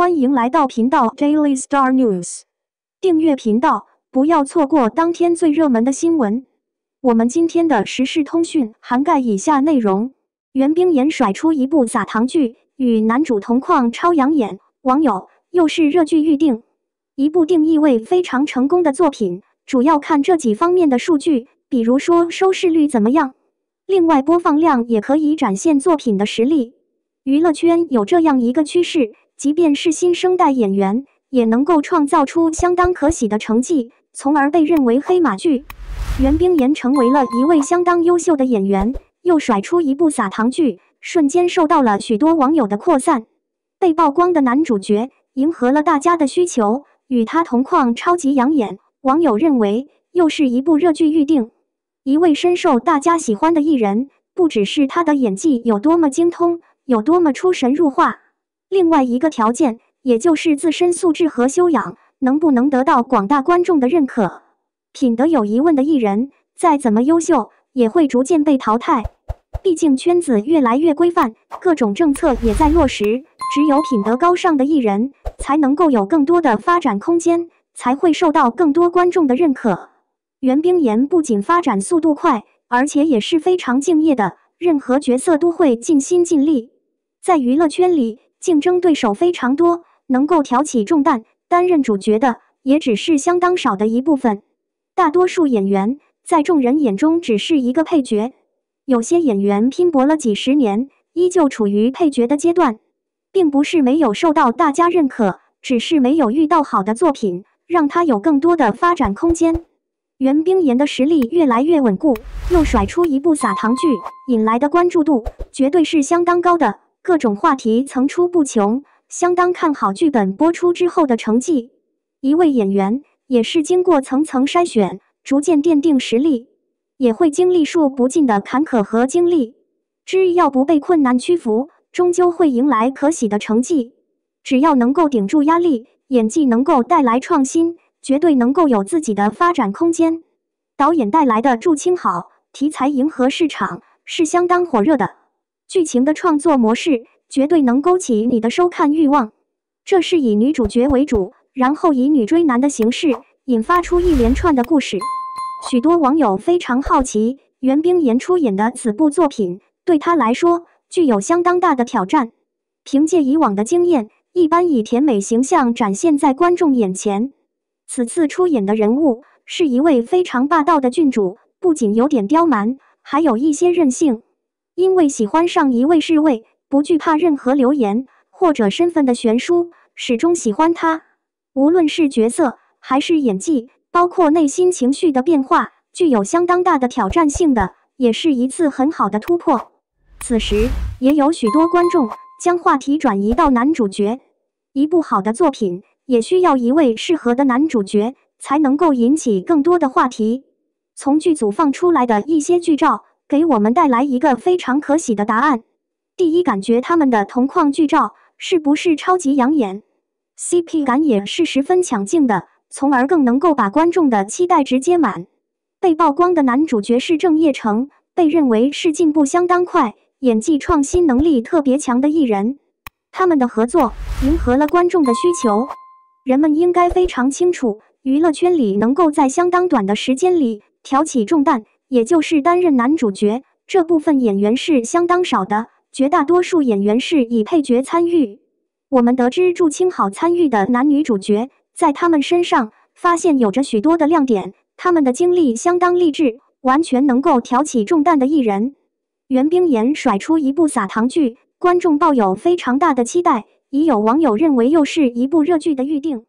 欢迎来到频道 Daily Star News，订阅频道，不要错过当天最热门的新闻。我们今天的时事通讯涵盖以下内容：袁冰妍甩出一部撒糖剧，与男主同框超养眼，网友又是热剧预定。一部定义为非常成功的作品，主要看这几方面的数据，比如说收视率怎么样。另外，播放量也可以展现作品的实力。娱乐圈有这样一个趋势。即便是新生代演员，也能够创造出相当可喜的成绩，从而被认为黑马剧。袁冰妍成为了一位相当优秀的演员，又甩出一部撒糖剧，瞬间受到了许多网友的扩散。被曝光的男主角迎合了大家的需求，与他同框超级养眼，网友认为又是一部热剧预定。一位深受大家喜欢的艺人，不只是他的演技有多么精通，有多么出神入化。另外一个条件，也就是自身素质和修养，能不能得到广大观众的认可？品德有疑问的艺人，再怎么优秀，也会逐渐被淘汰。毕竟圈子越来越规范，各种政策也在落实。只有品德高尚的艺人，才能够有更多的发展空间，才会受到更多观众的认可。袁冰妍不仅发展速度快，而且也是非常敬业的，任何角色都会尽心尽力。在娱乐圈里。竞争对手非常多，能够挑起重担、担任主角的也只是相当少的一部分。大多数演员在众人眼中只是一个配角，有些演员拼搏了几十年，依旧处于配角的阶段，并不是没有受到大家认可，只是没有遇到好的作品，让他有更多的发展空间。袁冰妍的实力越来越稳固，又甩出一部撒糖剧，引来的关注度绝对是相当高的。各种话题层出不穷，相当看好剧本播出之后的成绩。一位演员也是经过层层筛选，逐渐奠定实力，也会经历数不尽的坎坷和经历。只要不被困难屈服，终究会迎来可喜的成绩。只要能够顶住压力，演技能够带来创新，绝对能够有自己的发展空间。导演带来的注青好题材，迎合市场是相当火热的。剧情的创作模式绝对能勾起你的收看欲望。这是以女主角为主，然后以女追男的形式引发出一连串的故事。许多网友非常好奇，袁冰妍出演的此部作品对她来说具有相当大的挑战。凭借以往的经验，一般以甜美形象展现在观众眼前。此次出演的人物是一位非常霸道的郡主，不仅有点刁蛮，还有一些任性。因为喜欢上一位侍卫，不惧怕任何流言或者身份的悬殊，始终喜欢他。无论是角色还是演技，包括内心情绪的变化，具有相当大的挑战性的，也是一次很好的突破。此时，也有许多观众将话题转移到男主角。一部好的作品，也需要一位适合的男主角，才能够引起更多的话题。从剧组放出来的一些剧照。给我们带来一个非常可喜的答案。第一感觉，他们的同框剧照是不是超级养眼？CP 感也是十分抢镜的，从而更能够把观众的期待值接满。被曝光的男主角是郑业成，被认为是进步相当快、演技创新能力特别强的艺人。他们的合作迎合了观众的需求，人们应该非常清楚，娱乐圈里能够在相当短的时间里挑起重担。也就是担任男主角这部分演员是相当少的，绝大多数演员是以配角参与。我们得知祝清好参与的男女主角，在他们身上发现有着许多的亮点，他们的经历相当励志，完全能够挑起重担的艺人。袁冰妍甩出一部撒糖剧，观众抱有非常大的期待，已有网友认为又是一部热剧的预定。